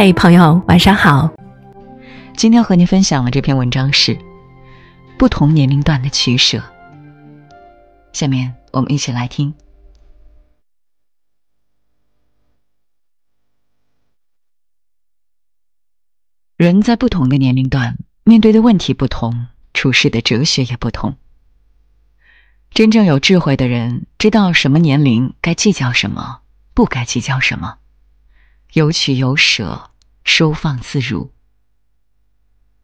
嘿，朋友，晚上好。今天和您分享的这篇文章是《不同年龄段的取舍》。下面我们一起来听。人在不同的年龄段，面对的问题不同，处事的哲学也不同。真正有智慧的人，知道什么年龄该计较什么，不该计较什么，有取有舍。收放自如，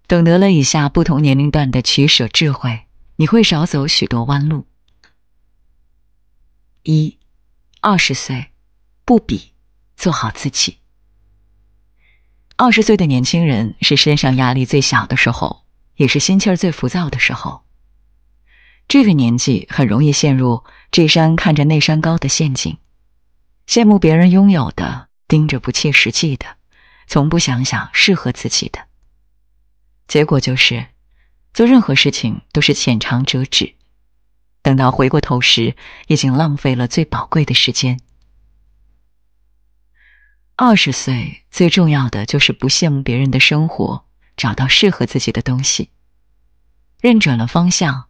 懂得了以下不同年龄段的取舍智慧，你会少走许多弯路。一，二十岁，不比，做好自己。二十岁的年轻人是身上压力最小的时候，也是心气儿最浮躁的时候。这个年纪很容易陷入这山看着那山高的陷阱，羡慕别人拥有的，盯着不切实际的。从不想想适合自己的，结果就是做任何事情都是浅尝辄止。等到回过头时，已经浪费了最宝贵的时间。二十岁最重要的就是不羡慕别人的生活，找到适合自己的东西，认准了方向，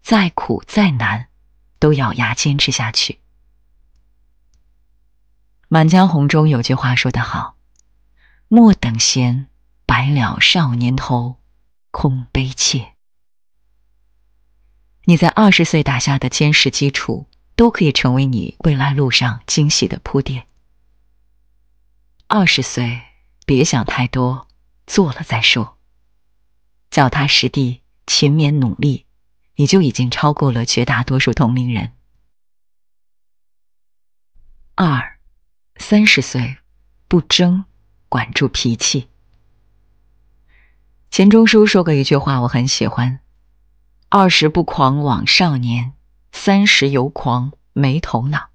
再苦再难都咬牙坚持下去。《满江红》中有句话说得好。莫等闲，白了少年头，空悲切。你在二十岁打下的坚实基础，都可以成为你未来路上惊喜的铺垫。二十岁，别想太多，做了再说。脚踏实地，勤勉努力，你就已经超过了绝大多数同龄人。二，三十岁不争。管住脾气。钱钟书说过一句话，我很喜欢：“二十不狂枉少年，三十犹狂没头脑。”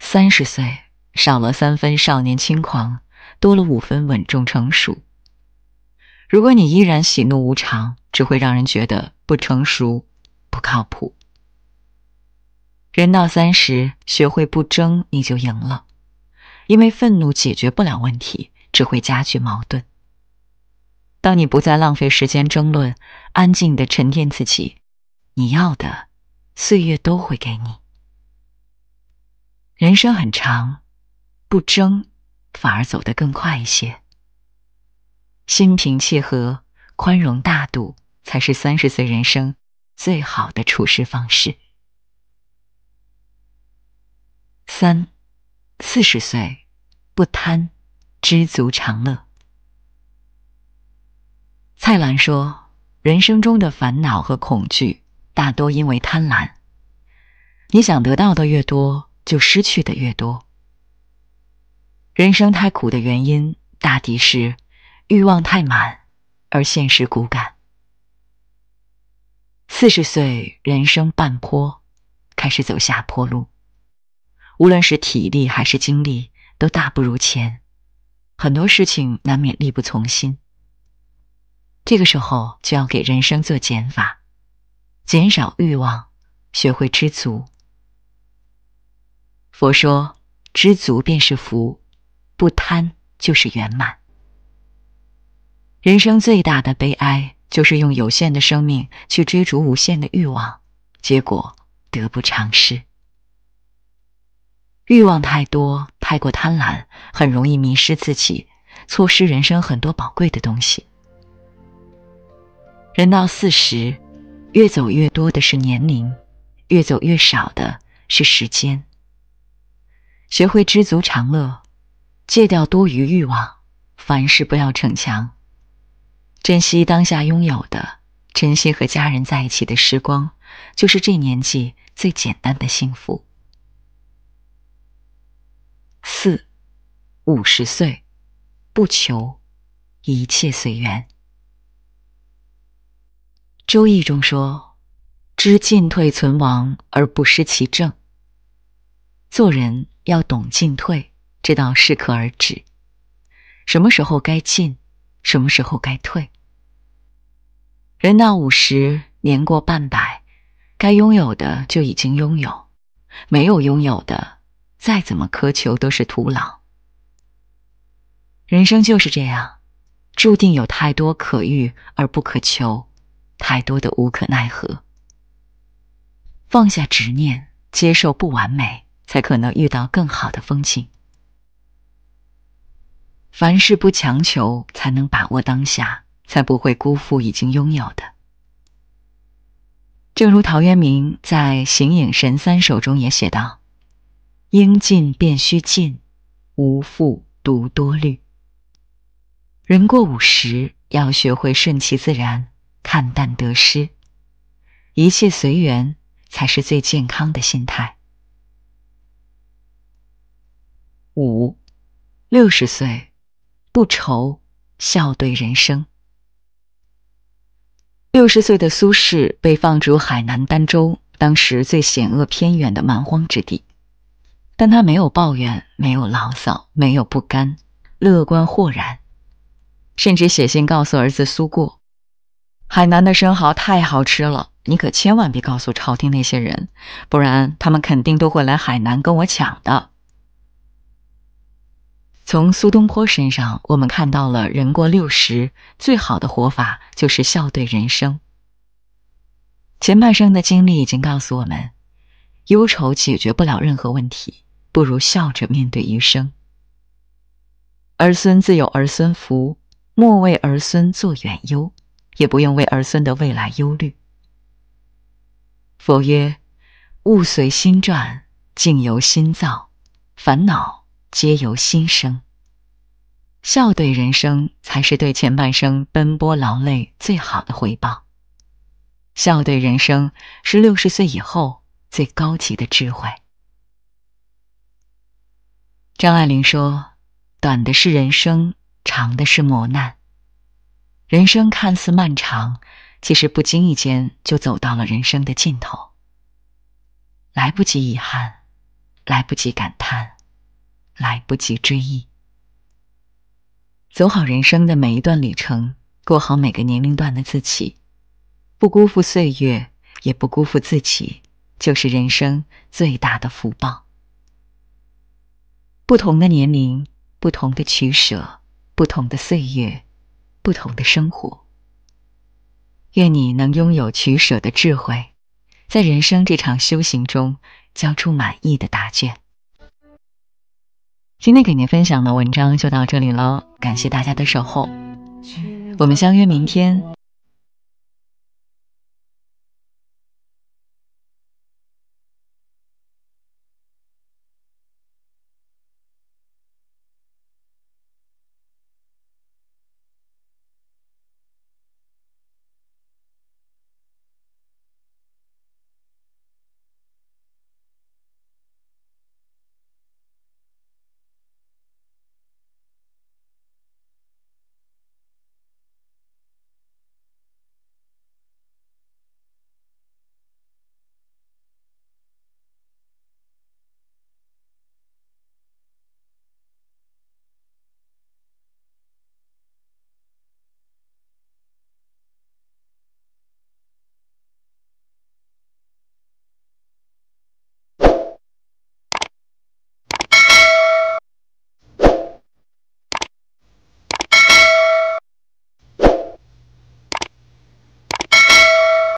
三十岁少了三分少年轻狂，多了五分稳重成熟。如果你依然喜怒无常，只会让人觉得不成熟、不靠谱。人到三十，学会不争，你就赢了。因为愤怒解决不了问题，只会加剧矛盾。当你不再浪费时间争论，安静的沉淀自己，你要的岁月都会给你。人生很长，不争反而走得更快一些。心平气和、宽容大度，才是三十岁人生最好的处事方式。三。四十岁，不贪，知足常乐。蔡澜说：“人生中的烦恼和恐惧，大多因为贪婪。你想得到的越多，就失去的越多。人生太苦的原因，大抵是欲望太满，而现实骨感。”四十岁，人生半坡，开始走下坡路。无论是体力还是精力，都大不如前，很多事情难免力不从心。这个时候就要给人生做减法，减少欲望，学会知足。佛说：“知足便是福，不贪就是圆满。”人生最大的悲哀，就是用有限的生命去追逐无限的欲望，结果得不偿失。欲望太多，太过贪婪，很容易迷失自己，错失人生很多宝贵的东西。人到四十，越走越多的是年龄，越走越少的是时间。学会知足常乐，戒掉多余欲望，凡事不要逞强，珍惜当下拥有的，珍惜和家人在一起的时光，就是这年纪最简单的幸福。四、五十岁，不求一切随缘。周易中说：“知进退存亡而不失其正。”做人要懂进退，知道适可而止。什么时候该进，什么时候该退。人到五十年过半百，该拥有的就已经拥有，没有拥有的。再怎么苛求都是徒劳。人生就是这样，注定有太多可遇而不可求，太多的无可奈何。放下执念，接受不完美，才可能遇到更好的风景。凡事不强求，才能把握当下，才不会辜负已经拥有的。正如陶渊明在《形影神三首》中也写道。应尽便须尽，无复独多虑。人过五十，要学会顺其自然，看淡得失，一切随缘，才是最健康的心态。五，六十岁不愁，笑对人生。六十岁的苏轼被放逐海南儋州，当时最险恶偏远的蛮荒之地。但他没有抱怨，没有牢骚，没有不甘，乐观豁然，甚至写信告诉儿子苏过：“海南的生蚝太好吃了，你可千万别告诉朝廷那些人，不然他们肯定都会来海南跟我抢的。”从苏东坡身上，我们看到了人过六十最好的活法就是笑对人生。前半生的经历已经告诉我们，忧愁解决不了任何问题。不如笑着面对余生，儿孙自有儿孙福，莫为儿孙做远忧，也不用为儿孙的未来忧虑。佛曰：物随心转，境由心造，烦恼皆由心生。笑对人生，才是对前半生奔波劳累最好的回报。笑对人生，是六十岁以后最高级的智慧。张爱玲说：“短的是人生，长的是磨难。人生看似漫长，其实不经意间就走到了人生的尽头，来不及遗憾，来不及感叹，来不及追忆。走好人生的每一段旅程，过好每个年龄段的自己，不辜负岁月，也不辜负自己，就是人生最大的福报。”不同的年龄，不同的取舍，不同的岁月，不同的生活。愿你能拥有取舍的智慧，在人生这场修行中交出满意的答卷。今天给您分享的文章就到这里了，感谢大家的守候，我们相约明天。